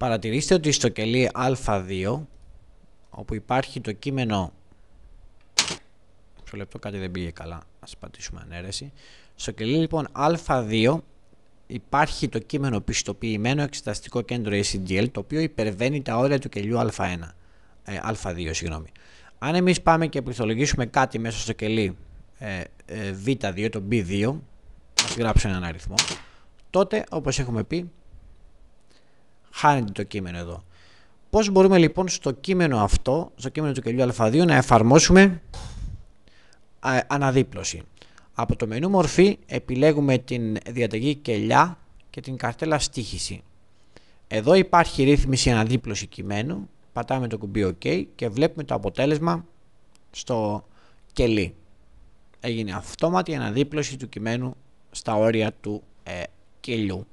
Παρατηρήστε ότι στο κελί α2 όπου υπάρχει το κείμενο στο λεπτό κάτι δεν πήγε καλά ας πατήσουμε ανέρεση στο κελί λοιπόν α2 υπάρχει το κείμενο πιστοποιημένο εξεταστικό κέντρο ACDL το οποίο υπερβαίνει τα όρια του κελιού α1 ε, α2 συγγνώμη αν εμείς πάμε και πληθολογήσουμε κάτι μέσα στο κελί ε, ε, β2 το b2 ας γράψουμε έναν αριθμό τότε όπως έχουμε πει χάνεται το κείμενο εδώ. Πώς μπορούμε λοιπόν στο κείμενο αυτό, στο κείμενο του κελιού α2, να εφαρμόσουμε αναδίπλωση. Από το μενού μορφή επιλέγουμε την διαταγή κελιά και την καρτέλα στήχηση. Εδώ υπάρχει ρύθμιση αναδίπλωση κειμένου, πατάμε το κουμπί OK και βλέπουμε το αποτέλεσμα στο κελί. Έγινε αυτόματη αναδίπλωση του κειμένου στα όρια του ε, κελιού.